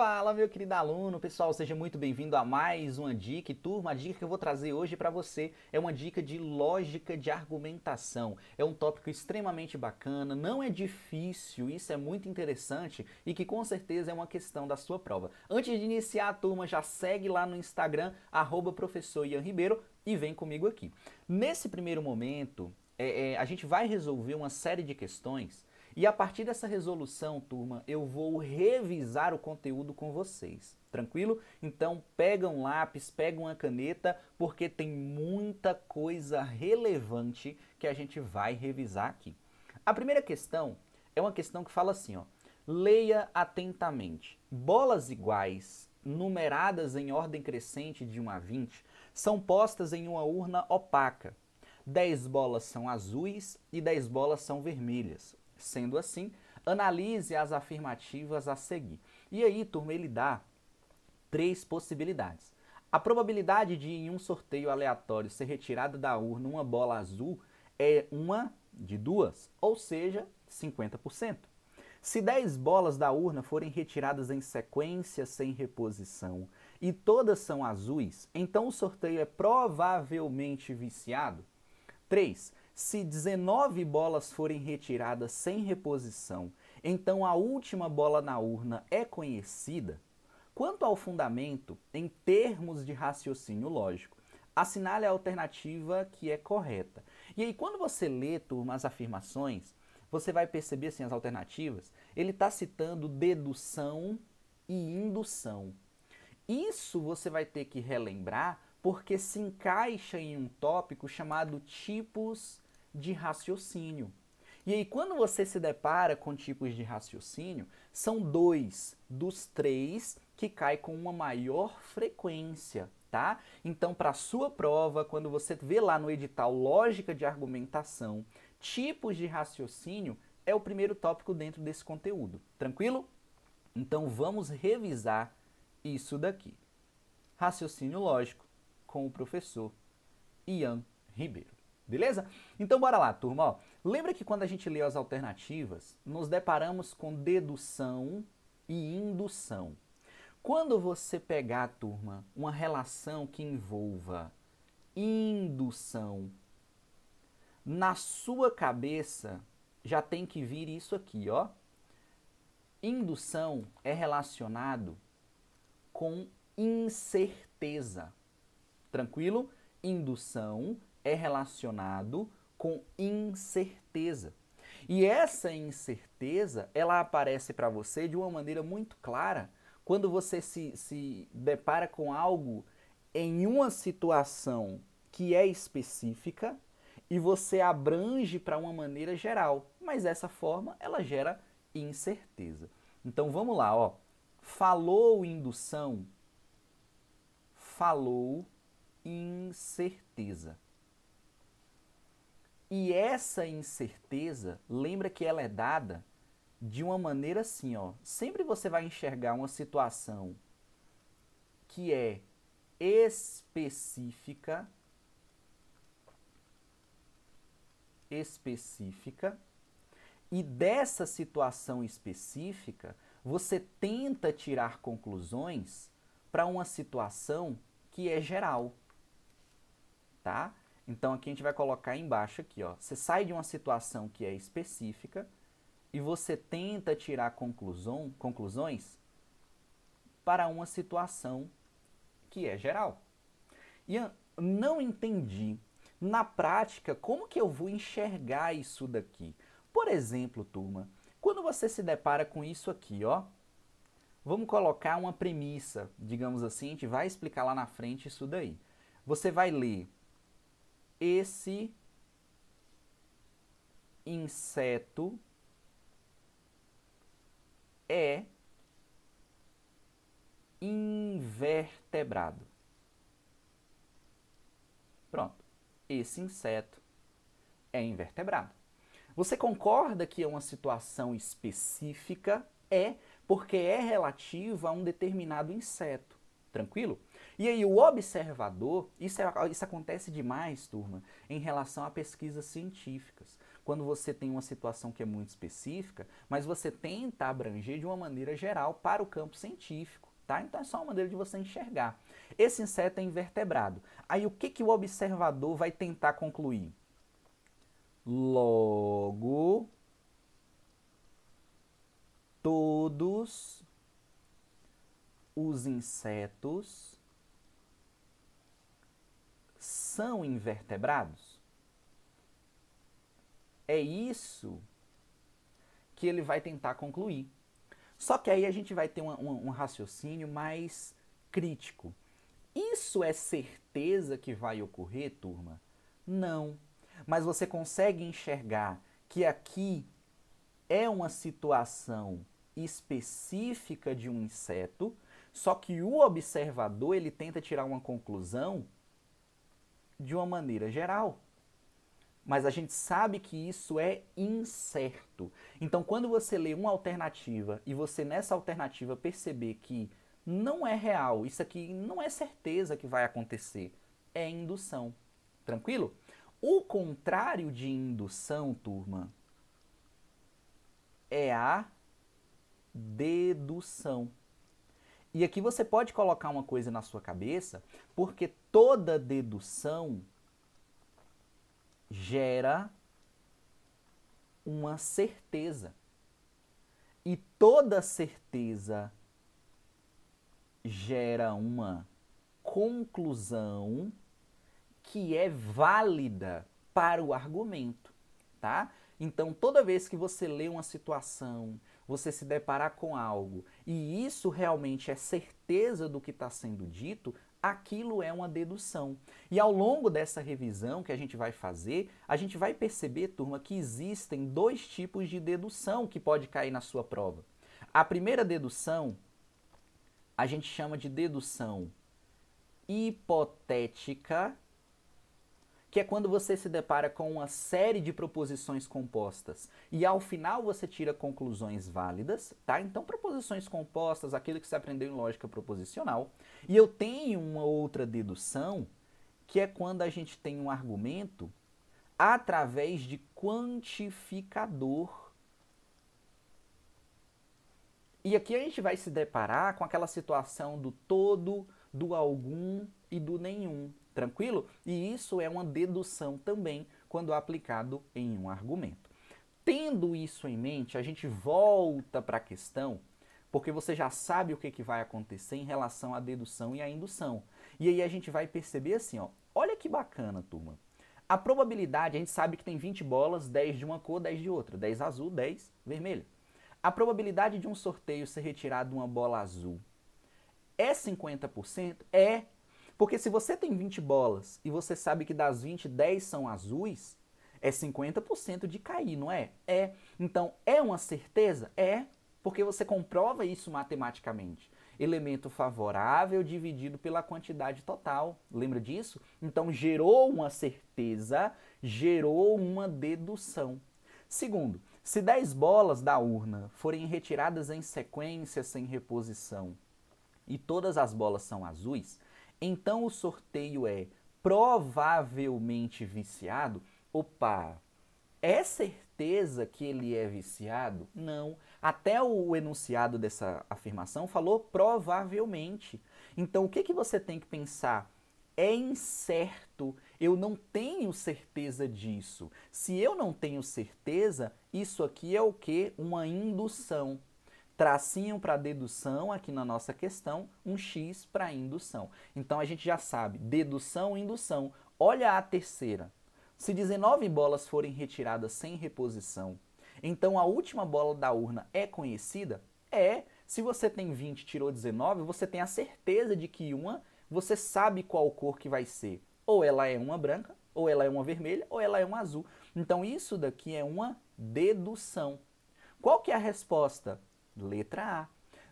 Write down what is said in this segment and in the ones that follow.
Fala, meu querido aluno! Pessoal, seja muito bem-vindo a mais uma dica. turma, a dica que eu vou trazer hoje para você é uma dica de lógica de argumentação. É um tópico extremamente bacana, não é difícil, isso é muito interessante e que com certeza é uma questão da sua prova. Antes de iniciar a turma, já segue lá no Instagram, arroba professor Ian Ribeiro e vem comigo aqui. Nesse primeiro momento, é, é, a gente vai resolver uma série de questões e a partir dessa resolução, turma, eu vou revisar o conteúdo com vocês. Tranquilo? Então pega um lápis, pega uma caneta, porque tem muita coisa relevante que a gente vai revisar aqui. A primeira questão é uma questão que fala assim, ó: leia atentamente. Bolas iguais, numeradas em ordem crescente de 1 a 20, são postas em uma urna opaca. 10 bolas são azuis e 10 bolas são vermelhas. Sendo assim, analise as afirmativas a seguir. E aí, turma, ele dá três possibilidades. A probabilidade de, em um sorteio aleatório, ser retirada da urna uma bola azul é uma de duas, ou seja, 50%. Se 10 bolas da urna forem retiradas em sequência sem reposição e todas são azuis, então o sorteio é provavelmente viciado? 3. Se 19 bolas forem retiradas sem reposição, então a última bola na urna é conhecida. Quanto ao fundamento, em termos de raciocínio lógico, assinale a alternativa que é correta. E aí, quando você lê, turma, as afirmações, você vai perceber assim, as alternativas, ele está citando dedução e indução. Isso você vai ter que relembrar porque se encaixa em um tópico chamado tipos de raciocínio. E aí, quando você se depara com tipos de raciocínio, são dois dos três que cai com uma maior frequência, tá? Então, para sua prova, quando você vê lá no edital lógica de argumentação, tipos de raciocínio é o primeiro tópico dentro desse conteúdo. Tranquilo? Então, vamos revisar isso daqui. Raciocínio lógico com o professor Ian Ribeiro. Beleza? Então bora lá, turma. Ó, lembra que quando a gente lê as alternativas, nos deparamos com dedução e indução. Quando você pegar, turma, uma relação que envolva indução, na sua cabeça já tem que vir isso aqui, ó. Indução é relacionado com incerteza. Tranquilo? Indução é relacionado com incerteza. E essa incerteza, ela aparece para você de uma maneira muito clara quando você se, se depara com algo em uma situação que é específica e você abrange para uma maneira geral. Mas essa forma, ela gera incerteza. Então vamos lá, ó. Falou indução, falou incerteza. E essa incerteza, lembra que ela é dada de uma maneira assim, ó. Sempre você vai enxergar uma situação que é específica específica e dessa situação específica você tenta tirar conclusões para uma situação que é geral, tá? Então aqui a gente vai colocar embaixo aqui, ó. Você sai de uma situação que é específica e você tenta tirar conclusão, conclusões para uma situação que é geral. Ian, não entendi na prática como que eu vou enxergar isso daqui. Por exemplo, turma, quando você se depara com isso aqui, ó, vamos colocar uma premissa, digamos assim, a gente vai explicar lá na frente isso daí. Você vai ler esse inseto é invertebrado. Pronto. Esse inseto é invertebrado. Você concorda que é uma situação específica? É, porque é relativa a um determinado inseto. Tranquilo? E aí, o observador, isso, é, isso acontece demais, turma, em relação a pesquisas científicas. Quando você tem uma situação que é muito específica, mas você tenta abranger de uma maneira geral para o campo científico. Tá? Então é só uma maneira de você enxergar. Esse inseto é invertebrado. Aí o que, que o observador vai tentar concluir? Logo, todos os insetos são invertebrados? É isso que ele vai tentar concluir. Só que aí a gente vai ter um, um, um raciocínio mais crítico. Isso é certeza que vai ocorrer, turma? Não. Mas você consegue enxergar que aqui é uma situação específica de um inseto, só que o observador ele tenta tirar uma conclusão de uma maneira geral. Mas a gente sabe que isso é incerto. Então, quando você lê uma alternativa e você nessa alternativa perceber que não é real, isso aqui não é certeza que vai acontecer, é indução. Tranquilo? O contrário de indução, turma, é a dedução. E aqui você pode colocar uma coisa na sua cabeça, porque toda dedução gera uma certeza. E toda certeza gera uma conclusão que é válida para o argumento, tá? Então, toda vez que você lê uma situação você se deparar com algo e isso realmente é certeza do que está sendo dito, aquilo é uma dedução. E ao longo dessa revisão que a gente vai fazer, a gente vai perceber, turma, que existem dois tipos de dedução que pode cair na sua prova. A primeira dedução a gente chama de dedução hipotética que é quando você se depara com uma série de proposições compostas e ao final você tira conclusões válidas, tá? Então, proposições compostas, aquilo que você aprendeu em lógica proposicional. E eu tenho uma outra dedução, que é quando a gente tem um argumento através de quantificador. E aqui a gente vai se deparar com aquela situação do todo, do algum e do nenhum. Tranquilo? E isso é uma dedução também quando aplicado em um argumento. Tendo isso em mente, a gente volta para a questão, porque você já sabe o que, que vai acontecer em relação à dedução e à indução. E aí a gente vai perceber assim, ó, olha que bacana, turma. A probabilidade, a gente sabe que tem 20 bolas, 10 de uma cor, 10 de outra, 10 azul, 10 vermelho A probabilidade de um sorteio ser retirado uma bola azul é 50%? É porque se você tem 20 bolas e você sabe que das 20, 10 são azuis, é 50% de cair, não é? É. Então, é uma certeza? É, porque você comprova isso matematicamente. Elemento favorável dividido pela quantidade total. Lembra disso? Então, gerou uma certeza, gerou uma dedução. Segundo, se 10 bolas da urna forem retiradas em sequência sem reposição e todas as bolas são azuis, então o sorteio é provavelmente viciado? Opa! É certeza que ele é viciado? Não. Até o enunciado dessa afirmação falou provavelmente. Então o que, que você tem que pensar? É incerto, eu não tenho certeza disso. Se eu não tenho certeza, isso aqui é o que? Uma indução tracinho para dedução aqui na nossa questão, um x para indução. Então a gente já sabe, dedução, indução. Olha a terceira. Se 19 bolas forem retiradas sem reposição, então a última bola da urna é conhecida? É. Se você tem 20 tirou 19, você tem a certeza de que uma, você sabe qual cor que vai ser. Ou ela é uma branca, ou ela é uma vermelha, ou ela é uma azul. Então isso daqui é uma dedução. Qual que é a resposta? Letra A.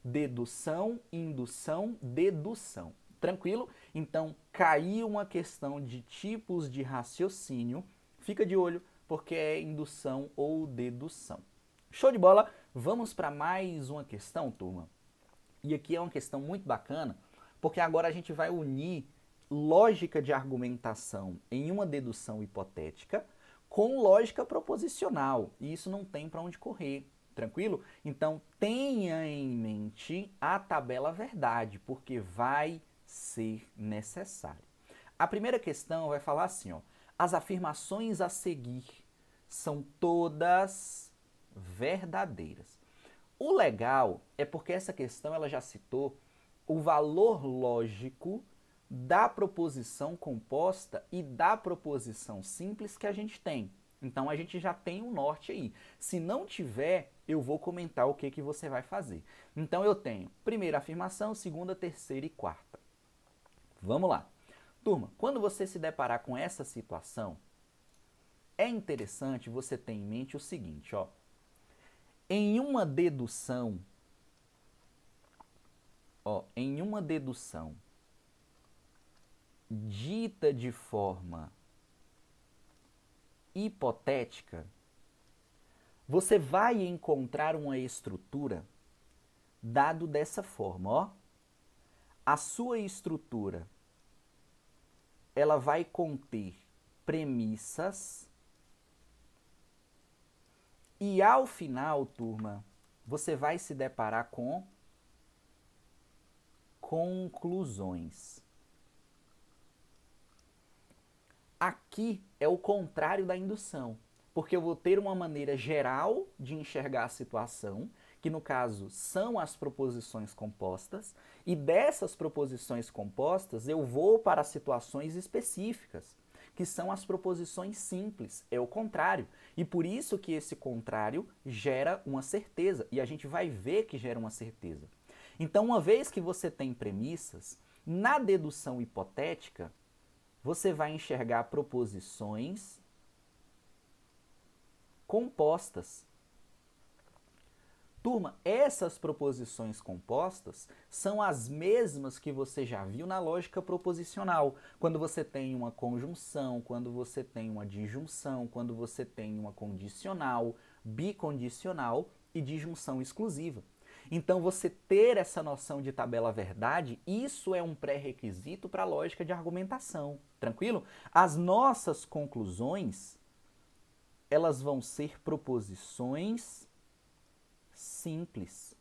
Dedução, indução, dedução. Tranquilo? Então, caiu uma questão de tipos de raciocínio. Fica de olho, porque é indução ou dedução. Show de bola! Vamos para mais uma questão, turma. E aqui é uma questão muito bacana, porque agora a gente vai unir lógica de argumentação em uma dedução hipotética com lógica proposicional. E isso não tem para onde correr. Tranquilo? Então tenha em mente a tabela verdade, porque vai ser necessário. A primeira questão vai falar assim, ó, as afirmações a seguir são todas verdadeiras. O legal é porque essa questão ela já citou o valor lógico da proposição composta e da proposição simples que a gente tem. Então a gente já tem um norte aí. Se não tiver, eu vou comentar o que, que você vai fazer. Então eu tenho primeira afirmação, segunda, terceira e quarta. Vamos lá. Turma, quando você se deparar com essa situação, é interessante você ter em mente o seguinte, ó. Em uma dedução, ó, em uma dedução dita de forma hipotética, você vai encontrar uma estrutura dado dessa forma, ó. A sua estrutura ela vai conter premissas e ao final, turma, você vai se deparar com conclusões. Aqui é o contrário da indução, porque eu vou ter uma maneira geral de enxergar a situação, que no caso são as proposições compostas, e dessas proposições compostas eu vou para situações específicas, que são as proposições simples, é o contrário. E por isso que esse contrário gera uma certeza, e a gente vai ver que gera uma certeza. Então, uma vez que você tem premissas, na dedução hipotética, você vai enxergar proposições compostas. Turma, essas proposições compostas são as mesmas que você já viu na lógica proposicional. Quando você tem uma conjunção, quando você tem uma disjunção, quando você tem uma condicional, bicondicional e disjunção exclusiva. Então, você ter essa noção de tabela verdade, isso é um pré-requisito para a lógica de argumentação. Tranquilo? As nossas conclusões, elas vão ser proposições simples.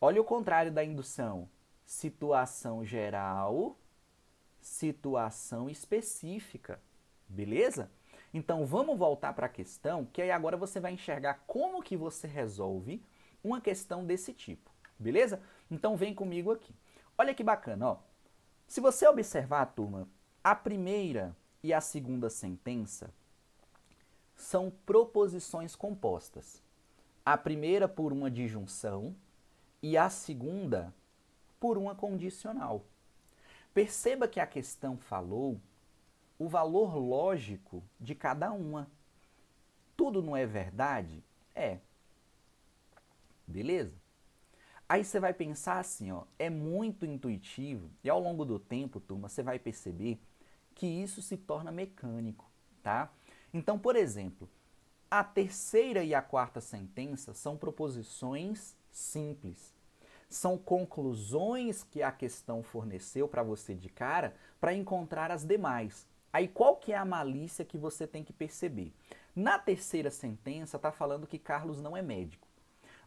Olha o contrário da indução. Situação geral, situação específica. Beleza? Então vamos voltar para a questão, que aí agora você vai enxergar como que você resolve uma questão desse tipo, beleza? Então vem comigo aqui. Olha que bacana, ó. Se você observar, turma, a primeira e a segunda sentença são proposições compostas. A primeira por uma disjunção e a segunda por uma condicional. Perceba que a questão falou o valor lógico de cada uma. Tudo não é verdade? É. Beleza? Aí você vai pensar assim, ó, é muito intuitivo e ao longo do tempo, turma, você vai perceber que isso se torna mecânico, tá? Então, por exemplo, a terceira e a quarta sentença são proposições simples. São conclusões que a questão forneceu para você de cara para encontrar as demais. Aí qual que é a malícia que você tem que perceber? Na terceira sentença está falando que Carlos não é médico.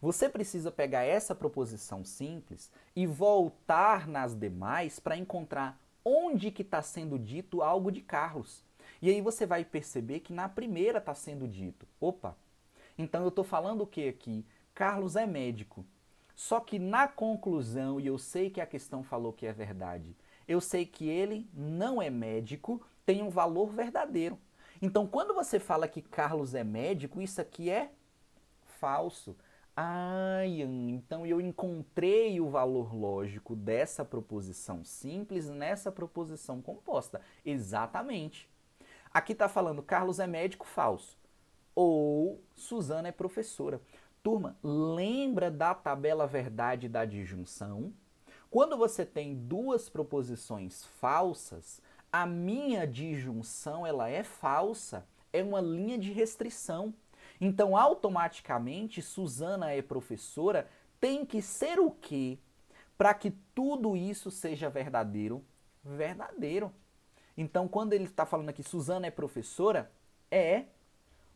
Você precisa pegar essa proposição simples e voltar nas demais para encontrar onde que está sendo dito algo de Carlos. E aí você vai perceber que na primeira está sendo dito, opa, então eu estou falando o que aqui? Carlos é médico. Só que na conclusão, e eu sei que a questão falou que é verdade, eu sei que ele não é médico, tem um valor verdadeiro. Então, quando você fala que Carlos é médico, isso aqui é falso. Ah, então eu encontrei o valor lógico dessa proposição simples nessa proposição composta. Exatamente. Aqui está falando Carlos é médico falso ou Suzana é professora. Turma, lembra da tabela verdade da disjunção? Quando você tem duas proposições falsas, a minha disjunção ela é falsa, é uma linha de restrição. Então, automaticamente, Suzana é professora, tem que ser o quê para que tudo isso seja verdadeiro? Verdadeiro. Então, quando ele está falando aqui, Suzana é professora, é.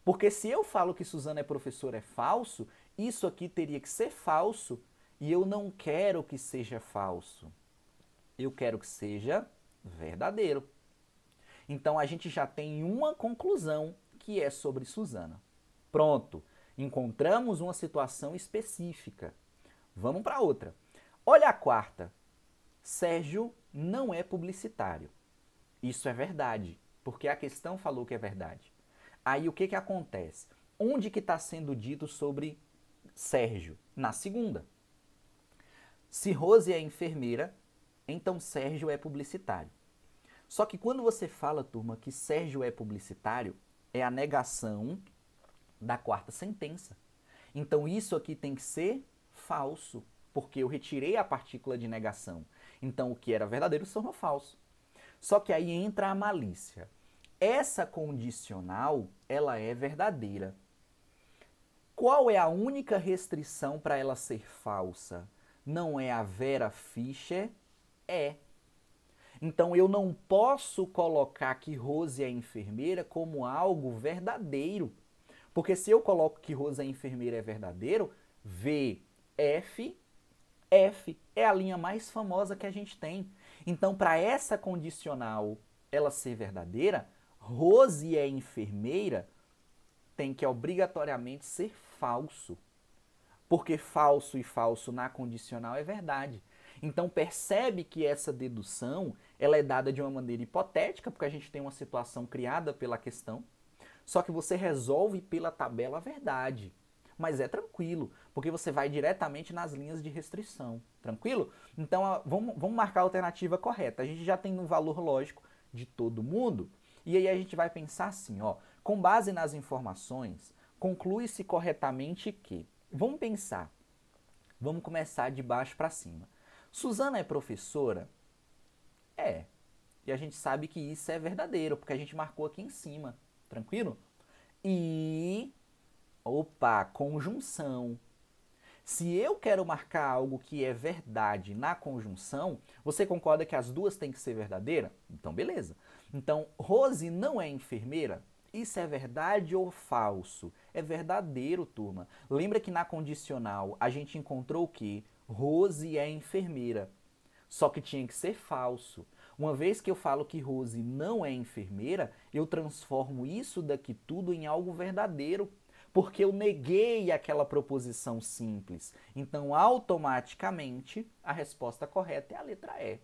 Porque se eu falo que Suzana é professora é falso, isso aqui teria que ser falso e eu não quero que seja falso. Eu quero que seja verdadeiro. Então a gente já tem uma conclusão que é sobre Suzana. Pronto, encontramos uma situação específica. Vamos para outra. Olha a quarta. Sérgio não é publicitário. Isso é verdade, porque a questão falou que é verdade. Aí o que, que acontece? Onde que está sendo dito sobre Sérgio? Na segunda. Se Rose é enfermeira, então Sérgio é publicitário. Só que quando você fala, turma, que Sérgio é publicitário, é a negação da quarta sentença. Então isso aqui tem que ser falso, porque eu retirei a partícula de negação. Então o que era verdadeiro se tornou falso. Só que aí entra a malícia. Essa condicional, ela é verdadeira. Qual é a única restrição para ela ser falsa? Não é a Vera Fischer é. Então eu não posso colocar que Rose é enfermeira como algo verdadeiro. Porque se eu coloco que Rose é enfermeira é verdadeiro, F F é a linha mais famosa que a gente tem. Então, para essa condicional ela ser verdadeira, Rose é enfermeira tem que obrigatoriamente ser falso. Porque falso e falso na condicional é verdade. Então percebe que essa dedução ela é dada de uma maneira hipotética, porque a gente tem uma situação criada pela questão, só que você resolve pela tabela a verdade. Mas é tranquilo, porque você vai diretamente nas linhas de restrição. Tranquilo? Então vamos, vamos marcar a alternativa correta. A gente já tem um valor lógico de todo mundo. E aí a gente vai pensar assim, ó, com base nas informações, conclui-se corretamente que. Vamos pensar. Vamos começar de baixo para cima. Suzana é professora? É. E a gente sabe que isso é verdadeiro, porque a gente marcou aqui em cima. Tranquilo? E. Opa, conjunção. Se eu quero marcar algo que é verdade na conjunção, você concorda que as duas têm que ser verdadeira? Então, beleza. Então, Rose não é enfermeira? Isso é verdade ou falso? É verdadeiro, turma. Lembra que na condicional a gente encontrou o quê? Rose é enfermeira. Só que tinha que ser falso. Uma vez que eu falo que Rose não é enfermeira, eu transformo isso daqui tudo em algo verdadeiro, porque eu neguei aquela proposição simples. Então, automaticamente, a resposta correta é a letra E.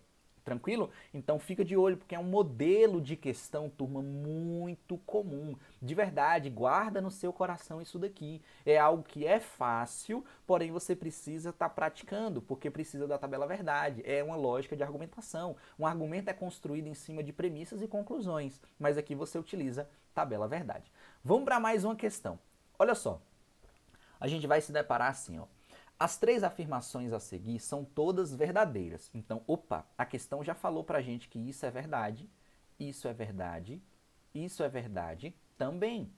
Tranquilo? Então fica de olho, porque é um modelo de questão, turma, muito comum. De verdade, guarda no seu coração isso daqui. É algo que é fácil, porém você precisa estar tá praticando, porque precisa da tabela verdade. É uma lógica de argumentação. Um argumento é construído em cima de premissas e conclusões, mas aqui você utiliza tabela verdade. Vamos para mais uma questão. Olha só. A gente vai se deparar assim, ó as três afirmações a seguir são todas verdadeiras. Então, opa, a questão já falou para a gente que isso é verdade, isso é verdade, isso é verdade também.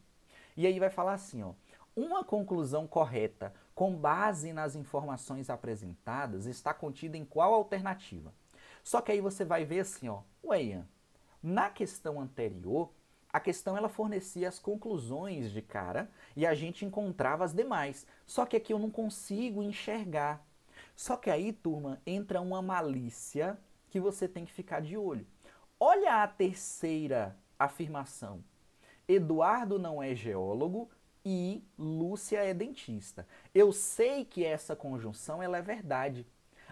E aí vai falar assim, ó, uma conclusão correta com base nas informações apresentadas está contida em qual alternativa? Só que aí você vai ver assim, ó, ué, Ian, na questão anterior a questão ela fornecia as conclusões de cara e a gente encontrava as demais. Só que aqui eu não consigo enxergar. Só que aí, turma, entra uma malícia que você tem que ficar de olho. Olha a terceira afirmação. Eduardo não é geólogo e Lúcia é dentista. Eu sei que essa conjunção ela é verdade.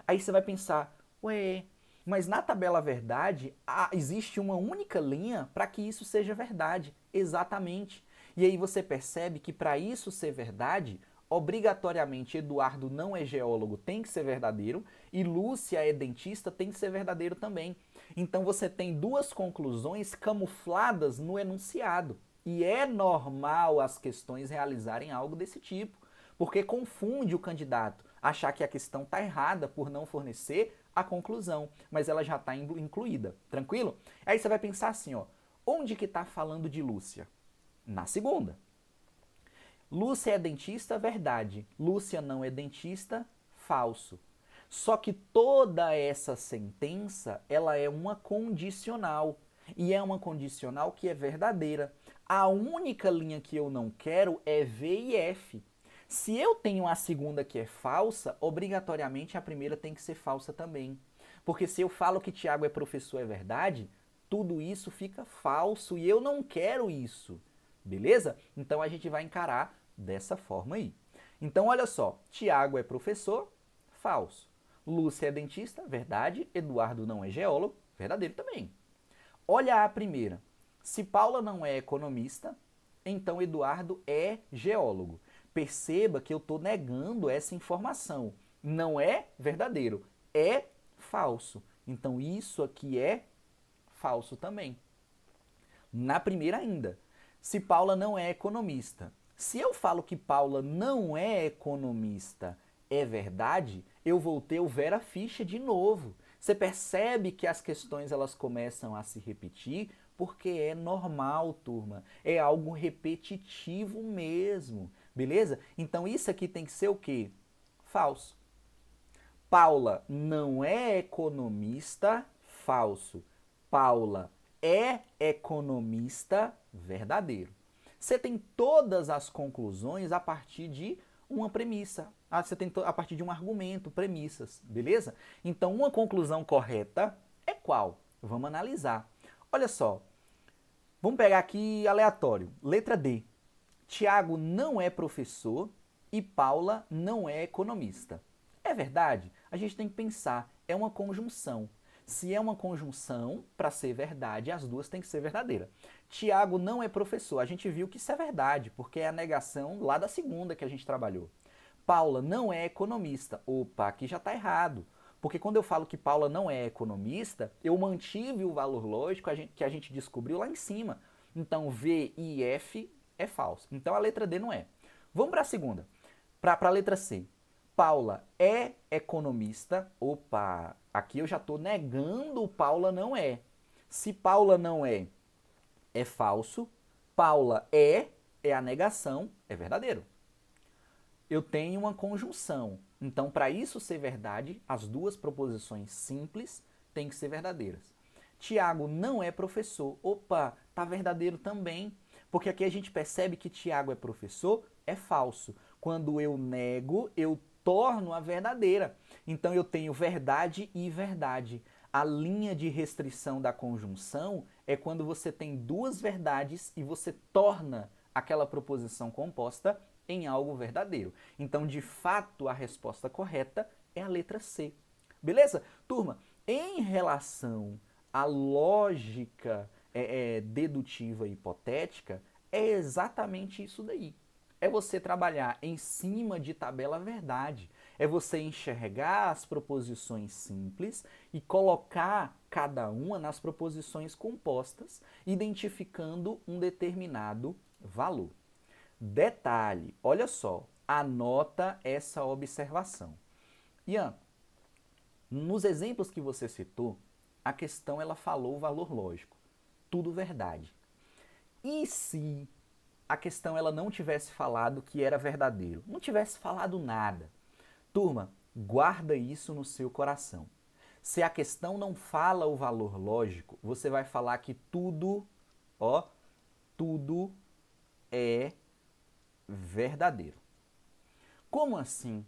Aí você vai pensar, ué, mas na tabela verdade, há, existe uma única linha para que isso seja verdade, exatamente. E aí você percebe que para isso ser verdade, obrigatoriamente Eduardo não é geólogo, tem que ser verdadeiro, e Lúcia é dentista, tem que ser verdadeiro também. Então você tem duas conclusões camufladas no enunciado. E é normal as questões realizarem algo desse tipo, porque confunde o candidato achar que a questão está errada por não fornecer a conclusão, mas ela já está incluída, tranquilo? Aí você vai pensar assim, ó, onde que está falando de Lúcia? Na segunda. Lúcia é dentista, verdade. Lúcia não é dentista, falso. Só que toda essa sentença, ela é uma condicional. E é uma condicional que é verdadeira. A única linha que eu não quero é V e F. Se eu tenho a segunda que é falsa, obrigatoriamente a primeira tem que ser falsa também. Porque se eu falo que Tiago é professor é verdade, tudo isso fica falso e eu não quero isso. Beleza? Então a gente vai encarar dessa forma aí. Então olha só, Tiago é professor, falso. Lúcia é dentista, verdade. Eduardo não é geólogo, verdadeiro também. Olha a primeira. Se Paula não é economista, então Eduardo é geólogo. Perceba que eu estou negando essa informação. Não é verdadeiro, é falso. Então isso aqui é falso também. Na primeira ainda, se Paula não é economista. Se eu falo que Paula não é economista, é verdade, eu vou ter o Vera Ficha de novo. Você percebe que as questões elas começam a se repetir porque é normal, turma. É algo repetitivo mesmo. Beleza? Então isso aqui tem que ser o quê? Falso. Paula não é economista, falso. Paula é economista, verdadeiro. Você tem todas as conclusões a partir de uma premissa. Ah, você tem a partir de um argumento, premissas, beleza? Então, uma conclusão correta é qual? Vamos analisar. Olha só. Vamos pegar aqui aleatório. Letra D. Tiago não é professor e Paula não é economista. É verdade? A gente tem que pensar, é uma conjunção. Se é uma conjunção, para ser verdade, as duas têm que ser verdadeira. Tiago não é professor. A gente viu que isso é verdade, porque é a negação lá da segunda que a gente trabalhou. Paula não é economista. Opa, aqui já está errado. Porque quando eu falo que Paula não é economista, eu mantive o valor lógico que a gente descobriu lá em cima. Então, V e F é falso. Então a letra D não é. Vamos para a segunda. Para a letra C. Paula é economista. Opa, aqui eu já estou negando Paula não é. Se Paula não é, é falso. Paula é, é a negação, é verdadeiro. Eu tenho uma conjunção. Então, para isso ser verdade, as duas proposições simples têm que ser verdadeiras. Tiago não é professor. Opa, tá verdadeiro também. Porque aqui a gente percebe que Tiago é professor, é falso. Quando eu nego, eu torno a verdadeira. Então eu tenho verdade e verdade. A linha de restrição da conjunção é quando você tem duas verdades e você torna aquela proposição composta em algo verdadeiro. Então, de fato, a resposta correta é a letra C. Beleza? Turma, em relação à lógica é, é, dedutiva e hipotética é exatamente isso daí. É você trabalhar em cima de tabela verdade. É você enxergar as proposições simples e colocar cada uma nas proposições compostas, identificando um determinado valor. Detalhe, olha só, anota essa observação. Ian, nos exemplos que você citou, a questão ela falou o valor lógico tudo verdade. E se a questão ela não tivesse falado que era verdadeiro, não tivesse falado nada? Turma, guarda isso no seu coração. Se a questão não fala o valor lógico, você vai falar que tudo, ó, tudo é verdadeiro. Como assim?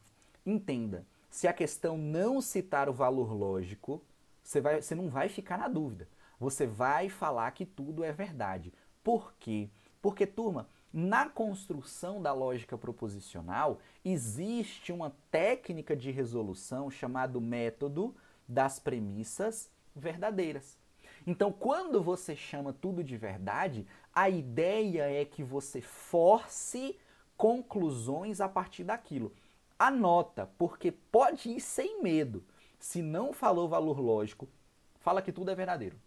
Entenda, se a questão não citar o valor lógico, você, vai, você não vai ficar na dúvida. Você vai falar que tudo é verdade. Por quê? Porque, turma, na construção da lógica proposicional existe uma técnica de resolução chamado método das premissas verdadeiras. Então, quando você chama tudo de verdade, a ideia é que você force conclusões a partir daquilo. Anota, porque pode ir sem medo. Se não falou valor lógico, fala que tudo é verdadeiro.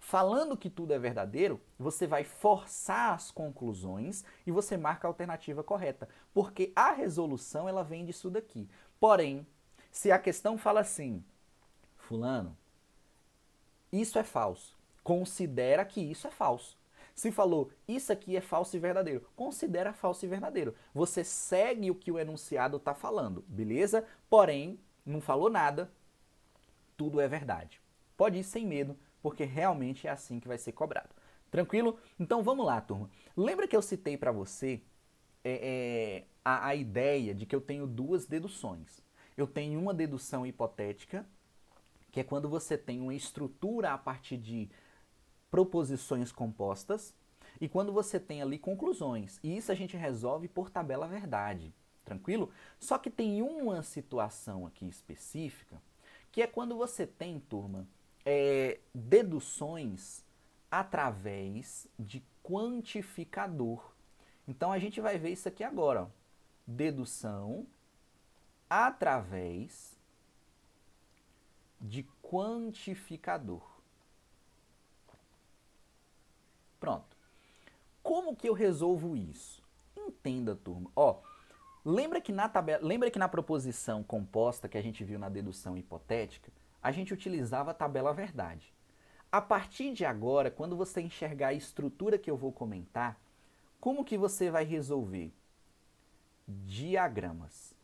Falando que tudo é verdadeiro, você vai forçar as conclusões e você marca a alternativa correta, porque a resolução ela vem disso daqui. Porém, se a questão fala assim, fulano, isso é falso. Considera que isso é falso. Se falou, isso aqui é falso e verdadeiro, considera falso e verdadeiro. Você segue o que o enunciado está falando, beleza? Porém, não falou nada, tudo é verdade. Pode ir sem medo, porque realmente é assim que vai ser cobrado. Tranquilo? Então vamos lá, turma. Lembra que eu citei para você é, é, a, a ideia de que eu tenho duas deduções. Eu tenho uma dedução hipotética, que é quando você tem uma estrutura a partir de proposições compostas, e quando você tem ali conclusões. E isso a gente resolve por tabela verdade, tranquilo? Só que tem uma situação aqui específica, que é quando você tem, turma, é, deduções através de quantificador. Então a gente vai ver isso aqui agora. Ó. Dedução através de quantificador. Pronto. Como que eu resolvo isso? Entenda, turma. Ó, lembra que na tabela, lembra que na proposição composta que a gente viu na dedução hipotética, a gente utilizava a tabela verdade. A partir de agora, quando você enxergar a estrutura que eu vou comentar, como que você vai resolver? Diagramas.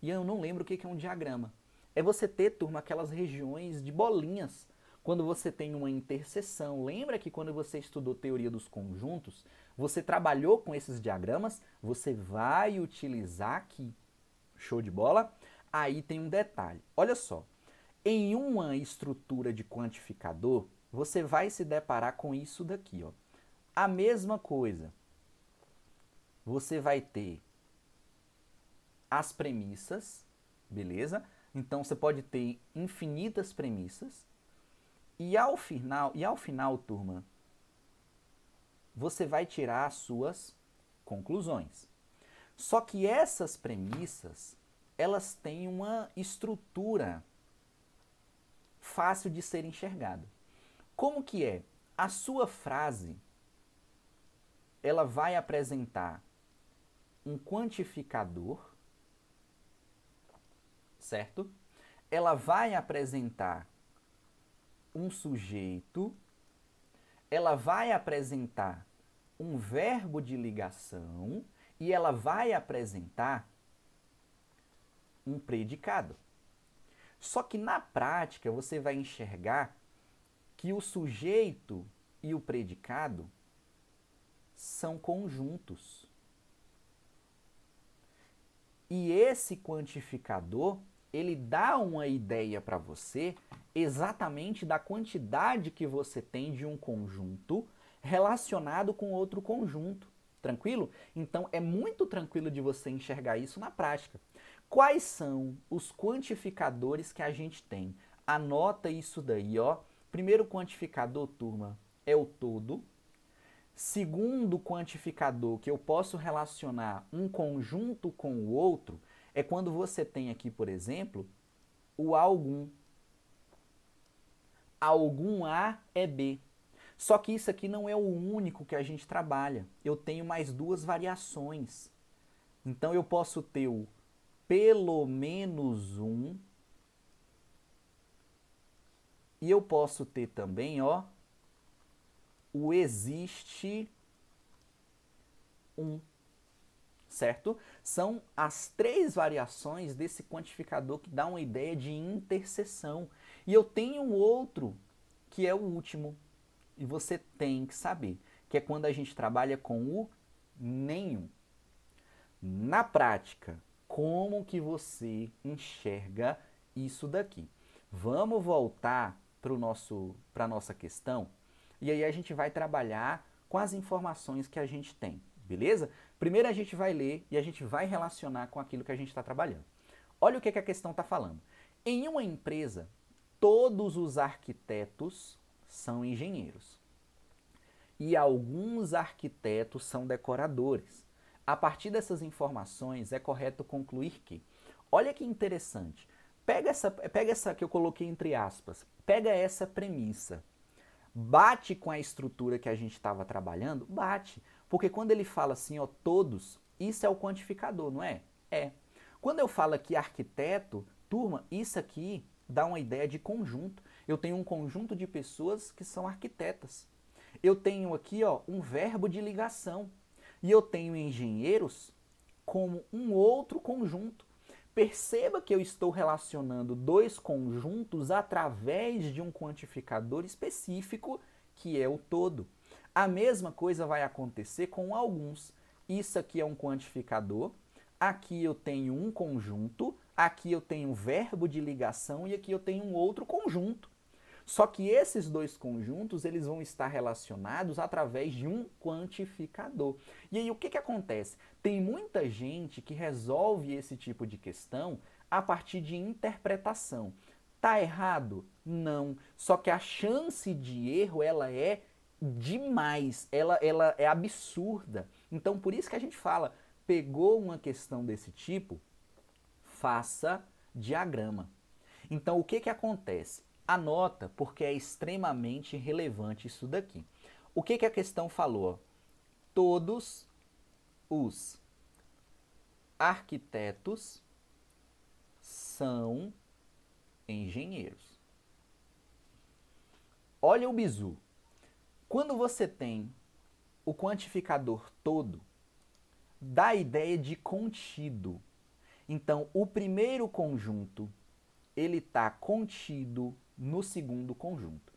E eu não lembro o que é um diagrama. É você ter, turma, aquelas regiões de bolinhas. Quando você tem uma interseção, lembra que quando você estudou teoria dos conjuntos, você trabalhou com esses diagramas, você vai utilizar aqui. Show de bola? aí tem um detalhe. Olha só, em uma estrutura de quantificador, você vai se deparar com isso daqui. Ó. A mesma coisa, você vai ter as premissas, beleza? Então você pode ter infinitas premissas. E ao final, e ao final, turma, você vai tirar as suas conclusões. Só que essas premissas, elas têm uma estrutura fácil de ser enxergada. Como que é? A sua frase ela vai apresentar um quantificador, certo? Ela vai apresentar um sujeito, ela vai apresentar um verbo de ligação e ela vai apresentar um predicado. Só que na prática você vai enxergar que o sujeito e o predicado são conjuntos. E esse quantificador, ele dá uma ideia para você exatamente da quantidade que você tem de um conjunto relacionado com outro conjunto. Tranquilo? Então é muito tranquilo de você enxergar isso na prática. Quais são os quantificadores que a gente tem? Anota isso daí, ó. Primeiro quantificador, turma, é o todo. Segundo quantificador que eu posso relacionar um conjunto com o outro é quando você tem aqui, por exemplo, o algum. Algum A é B. Só que isso aqui não é o único que a gente trabalha. Eu tenho mais duas variações. Então eu posso ter o pelo menos um. E eu posso ter também, ó, o existe um, certo? São as três variações desse quantificador que dá uma ideia de interseção. E eu tenho um outro, que é o último, e você tem que saber, que é quando a gente trabalha com o nenhum. Na prática, como que você enxerga isso daqui. Vamos voltar para nosso para nossa questão e aí a gente vai trabalhar com as informações que a gente tem, beleza? Primeiro a gente vai ler e a gente vai relacionar com aquilo que a gente está trabalhando. Olha o que, que a questão está falando. Em uma empresa, todos os arquitetos são engenheiros e alguns arquitetos são decoradores. A partir dessas informações, é correto concluir que, olha que interessante, pega essa, pega essa que eu coloquei entre aspas, pega essa premissa, bate com a estrutura que a gente estava trabalhando, bate, porque quando ele fala assim, ó, todos, isso é o quantificador, não é? É. Quando eu falo aqui arquiteto, turma, isso aqui dá uma ideia de conjunto. Eu tenho um conjunto de pessoas que são arquitetas. Eu tenho aqui ó, um verbo de ligação. E eu tenho engenheiros como um outro conjunto. Perceba que eu estou relacionando dois conjuntos através de um quantificador específico, que é o todo. A mesma coisa vai acontecer com alguns. Isso aqui é um quantificador, aqui eu tenho um conjunto, aqui eu tenho um verbo de ligação e aqui eu tenho um outro conjunto. Só que esses dois conjuntos, eles vão estar relacionados através de um quantificador. E aí o que, que acontece? Tem muita gente que resolve esse tipo de questão a partir de interpretação. Tá errado? Não. Só que a chance de erro, ela é demais, ela, ela é absurda. Então, por isso que a gente fala, pegou uma questão desse tipo, faça diagrama. Então, o que, que acontece? Anota, porque é extremamente relevante isso daqui. O que, que a questão falou? Todos os arquitetos são engenheiros. Olha o bizu. Quando você tem o quantificador todo, dá a ideia de contido. Então, o primeiro conjunto, ele está contido no segundo conjunto.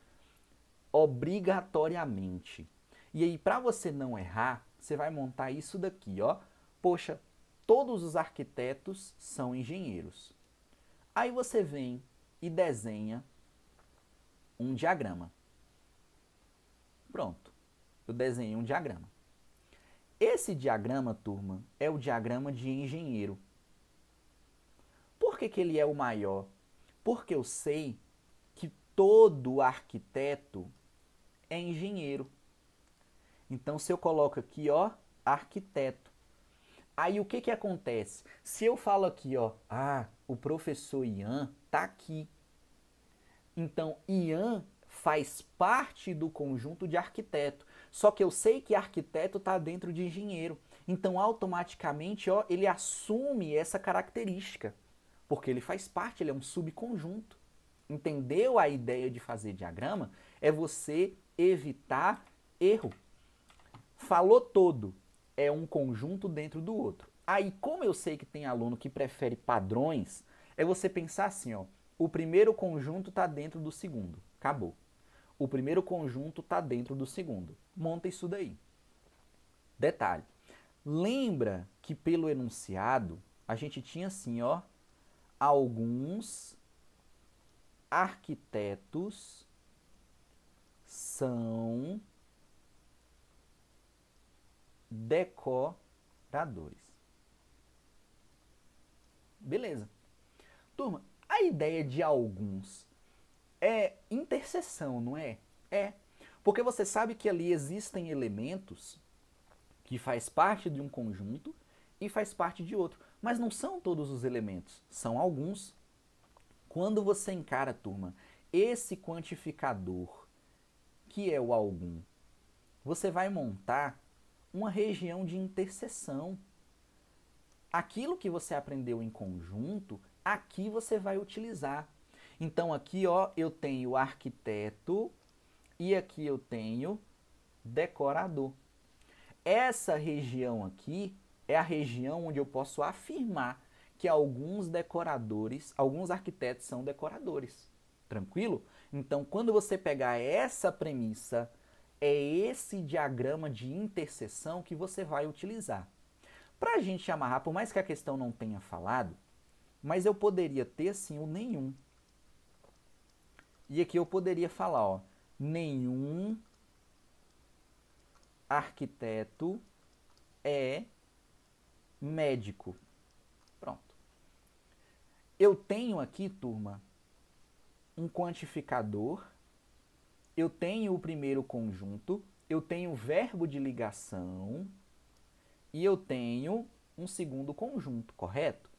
Obrigatoriamente. E aí, para você não errar, você vai montar isso daqui, ó. Poxa, todos os arquitetos são engenheiros. Aí você vem e desenha um diagrama. Pronto. Eu desenhei um diagrama. Esse diagrama, turma, é o diagrama de engenheiro. Por que, que ele é o maior? Porque eu sei todo arquiteto é engenheiro. Então, se eu coloco aqui, ó, arquiteto. Aí o que que acontece? Se eu falo aqui, ó, ah, o professor Ian tá aqui. Então, Ian faz parte do conjunto de arquiteto. Só que eu sei que arquiteto está dentro de engenheiro. Então, automaticamente, ó, ele assume essa característica, porque ele faz parte, ele é um subconjunto entendeu a ideia de fazer diagrama é você evitar erro. Falou todo é um conjunto dentro do outro. Aí, como eu sei que tem aluno que prefere padrões, é você pensar assim, ó, o primeiro conjunto está dentro do segundo, acabou. O primeiro conjunto está dentro do segundo. Monta isso daí. Detalhe. Lembra que pelo enunciado a gente tinha assim, ó, alguns arquitetos são decoradores. Beleza. Turma, a ideia de alguns é interseção, não é? É. Porque você sabe que ali existem elementos que faz parte de um conjunto e faz parte de outro, mas não são todos os elementos, são alguns quando você encara, turma, esse quantificador, que é o algum, você vai montar uma região de interseção. Aquilo que você aprendeu em conjunto, aqui você vai utilizar. Então aqui, ó, eu tenho arquiteto e aqui eu tenho decorador. Essa região aqui é a região onde eu posso afirmar que alguns decoradores, alguns arquitetos são decoradores. Tranquilo? Então, quando você pegar essa premissa, é esse diagrama de interseção que você vai utilizar. Para a gente amarrar, por mais que a questão não tenha falado, mas eu poderia ter sim o nenhum. E aqui eu poderia falar, ó, nenhum arquiteto é médico. Eu tenho aqui, turma, um quantificador, eu tenho o primeiro conjunto, eu tenho o verbo de ligação e eu tenho um segundo conjunto, correto?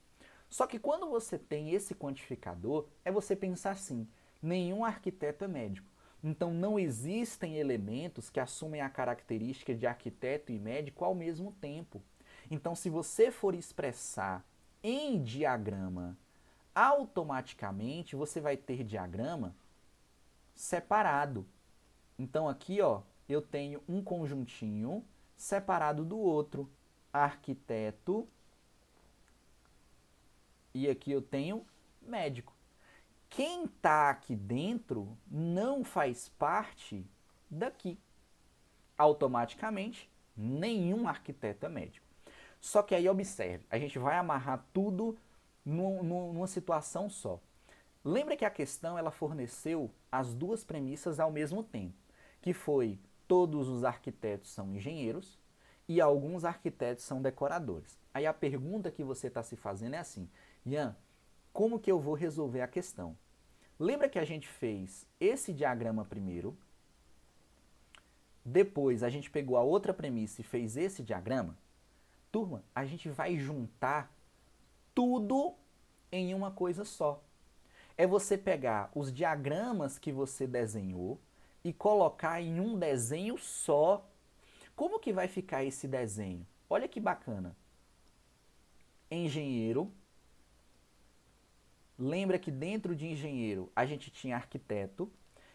Só que quando você tem esse quantificador, é você pensar assim: nenhum arquiteto é médico. Então não existem elementos que assumem a característica de arquiteto e médico ao mesmo tempo. Então, se você for expressar em diagrama automaticamente você vai ter diagrama separado. Então aqui, ó, eu tenho um conjuntinho separado do outro, arquiteto, e aqui eu tenho médico. Quem está aqui dentro não faz parte daqui. Automaticamente, nenhum arquiteto é médico. Só que aí observe, a gente vai amarrar tudo numa situação só. Lembra que a questão ela forneceu as duas premissas ao mesmo tempo, que foi todos os arquitetos são engenheiros e alguns arquitetos são decoradores. Aí a pergunta que você está se fazendo é assim, Ian, como que eu vou resolver a questão? Lembra que a gente fez esse diagrama primeiro, depois a gente pegou a outra premissa e fez esse diagrama? Turma, a gente vai juntar tudo em uma coisa só. É você pegar os diagramas que você desenhou e colocar em um desenho só. Como que vai ficar esse desenho? Olha que bacana. Engenheiro. Lembra que dentro de engenheiro a gente tinha arquiteto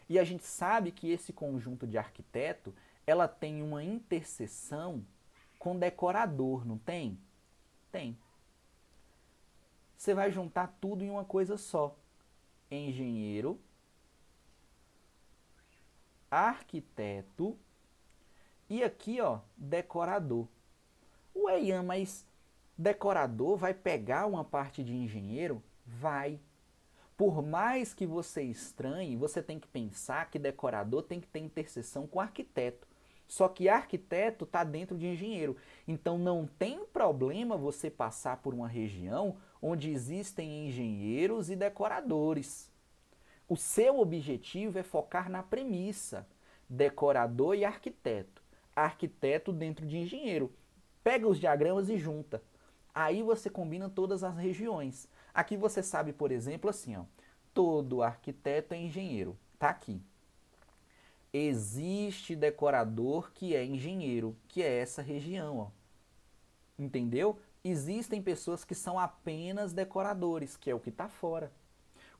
e a gente sabe que esse conjunto de arquiteto, ela tem uma interseção com decorador, não tem? Tem você vai juntar tudo em uma coisa só. Engenheiro, arquiteto e aqui, ó, decorador. Ué, Ian, mas decorador vai pegar uma parte de engenheiro? Vai. Por mais que você estranhe, você tem que pensar que decorador tem que ter interseção com arquiteto. Só que arquiteto está dentro de engenheiro. Então não tem problema você passar por uma região onde existem engenheiros e decoradores. O seu objetivo é focar na premissa: decorador e arquiteto. Arquiteto dentro de engenheiro. Pega os diagramas e junta. Aí você combina todas as regiões. Aqui você sabe, por exemplo, assim, ó, todo arquiteto é engenheiro. Tá aqui. Existe decorador que é engenheiro, que é essa região, ó. Entendeu? Existem pessoas que são apenas decoradores, que é o que está fora.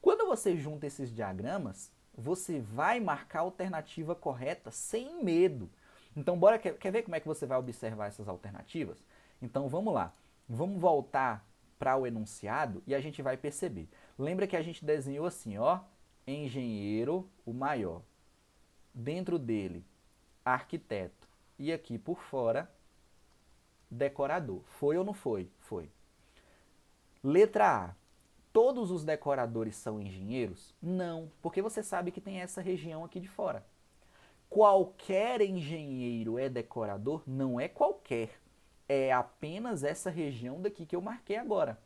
Quando você junta esses diagramas, você vai marcar a alternativa correta sem medo. Então, bora quer, quer ver como é que você vai observar essas alternativas? Então, vamos lá. Vamos voltar para o enunciado e a gente vai perceber. Lembra que a gente desenhou assim, ó, engenheiro, o maior dentro dele arquiteto e aqui por fora decorador. Foi ou não foi? Foi. Letra A. Todos os decoradores são engenheiros? Não, porque você sabe que tem essa região aqui de fora. Qualquer engenheiro é decorador? Não é qualquer. É apenas essa região daqui que eu marquei agora.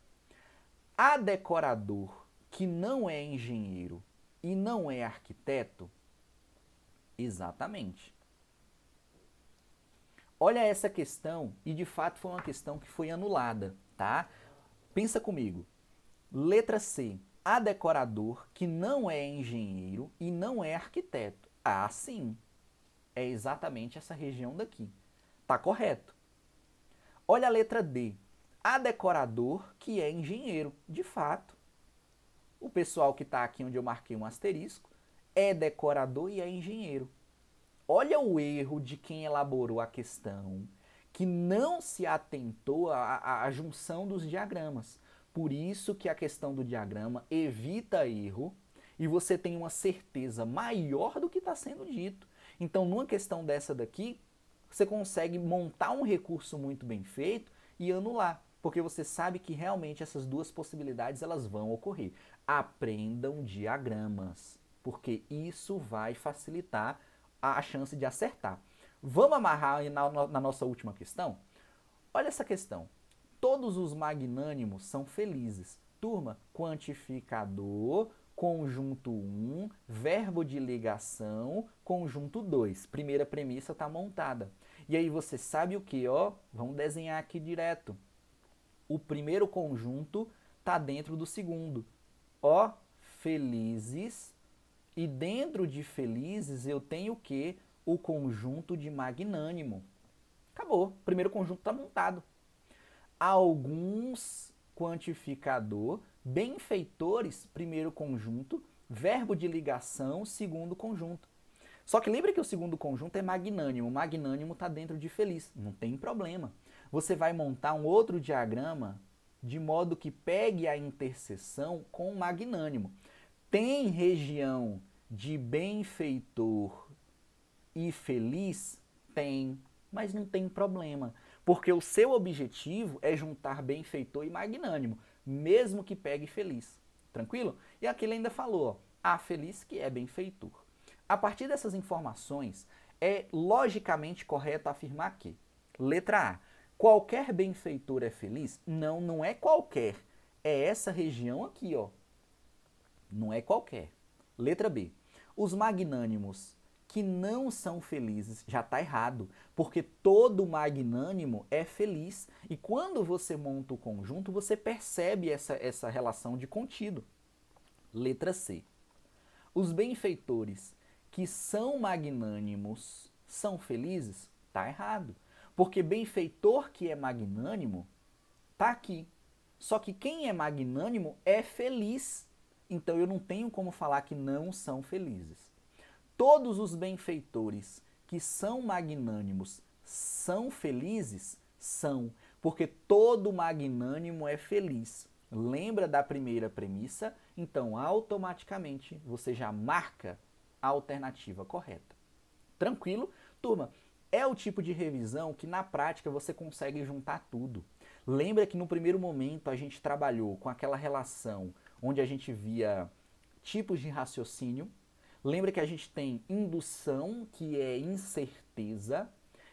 a decorador que não é engenheiro e não é arquiteto? Exatamente. Olha essa questão, e de fato foi uma questão que foi anulada, tá? Pensa comigo. Letra C. a decorador que não é engenheiro e não é arquiteto. Ah, sim. É exatamente essa região daqui. Tá correto. Olha a letra D. a decorador que é engenheiro. De fato, o pessoal que está aqui onde eu marquei um asterisco é decorador e é engenheiro. Olha o erro de quem elaborou a questão, que não se atentou à, junção dos diagramas. Por isso que a questão do diagrama evita erro e você tem uma certeza maior do que está sendo dito. Então, numa questão dessa daqui, você consegue montar um recurso muito bem feito e anular, porque você sabe que realmente essas duas possibilidades elas vão ocorrer. Aprendam diagramas porque isso vai facilitar a chance de acertar. Vamos amarrar na, na nossa última questão? Olha essa questão. Todos os magnânimos são felizes. Turma, quantificador, conjunto 1, verbo de ligação, conjunto 2. Primeira premissa está montada. E aí você sabe o que? Ó, vamos desenhar aqui direto. O primeiro conjunto está dentro do segundo. Ó, felizes e dentro de felizes eu tenho o que? O conjunto de magnânimo. Acabou. O primeiro conjunto está montado. Alguns quantificador, benfeitores, primeiro conjunto, verbo de ligação, segundo conjunto. Só que lembra que o segundo conjunto é magnânimo. Magnânimo está dentro de feliz. Não tem problema. Você vai montar um outro diagrama de modo que pegue a interseção com magnânimo. Tem região de benfeitor e feliz? Tem, mas não tem problema, porque o seu objetivo é juntar benfeitor e magnânimo, mesmo que pegue feliz. Tranquilo? E aqui ele ainda falou, ó, a feliz que é benfeitor. A partir dessas informações, é logicamente correto afirmar que, letra A, qualquer benfeitor é feliz? Não, não é qualquer. É essa região aqui, ó. Não é qualquer. Letra B. Os magnânimos que não são felizes já está errado, porque todo magnânimo é feliz. E quando você monta o conjunto, você percebe essa, essa relação de contido. Letra C. Os benfeitores que são magnânimos são felizes? Está errado. Porque benfeitor que é magnânimo está aqui. Só que quem é magnânimo é feliz então eu não tenho como falar que não são felizes. Todos os benfeitores que são magnânimos são felizes? São, porque todo magnânimo é feliz. Lembra da primeira premissa? Então automaticamente você já marca a alternativa correta. Tranquilo? Turma, é o tipo de revisão que na prática você consegue juntar tudo. Lembra que no primeiro momento a gente trabalhou com aquela relação onde a gente via tipos de raciocínio. Lembra que a gente tem indução, que é incerteza,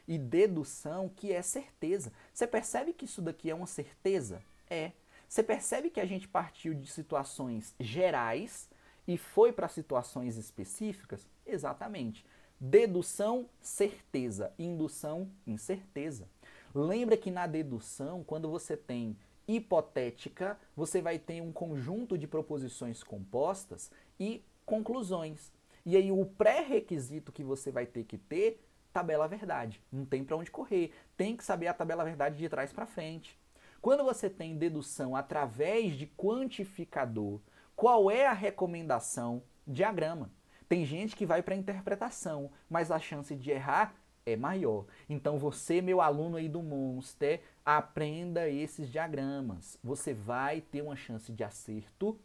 e dedução, que é certeza. Você percebe que isso daqui é uma certeza? É. Você percebe que a gente partiu de situações gerais e foi para situações específicas? Exatamente. Dedução, certeza. Indução, incerteza. Lembra que na dedução, quando você tem hipotética, você vai ter um conjunto de proposições compostas e conclusões. E aí o pré-requisito que você vai ter que ter, tabela verdade. Não tem para onde correr. Tem que saber a tabela verdade de trás para frente. Quando você tem dedução através de quantificador, qual é a recomendação? Diagrama. Tem gente que vai para interpretação, mas a chance de errar é maior. Então você, meu aluno aí do Monster, aprenda esses diagramas. Você vai ter uma chance de acerto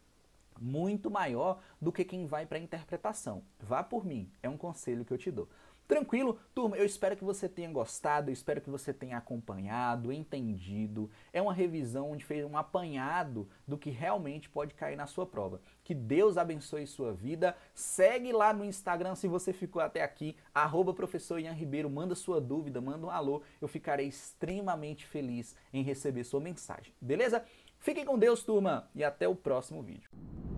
muito maior do que quem vai para a interpretação. Vá por mim, é um conselho que eu te dou. Tranquilo? Turma, eu espero que você tenha gostado, eu espero que você tenha acompanhado, entendido. É uma revisão onde fez um apanhado do que realmente pode cair na sua prova. Que Deus abençoe sua vida. Segue lá no Instagram se você ficou até aqui, arroba professor Ian Ribeiro, manda sua dúvida, manda um alô. Eu ficarei extremamente feliz em receber sua mensagem, beleza? Fiquem com Deus, turma, e até o próximo vídeo.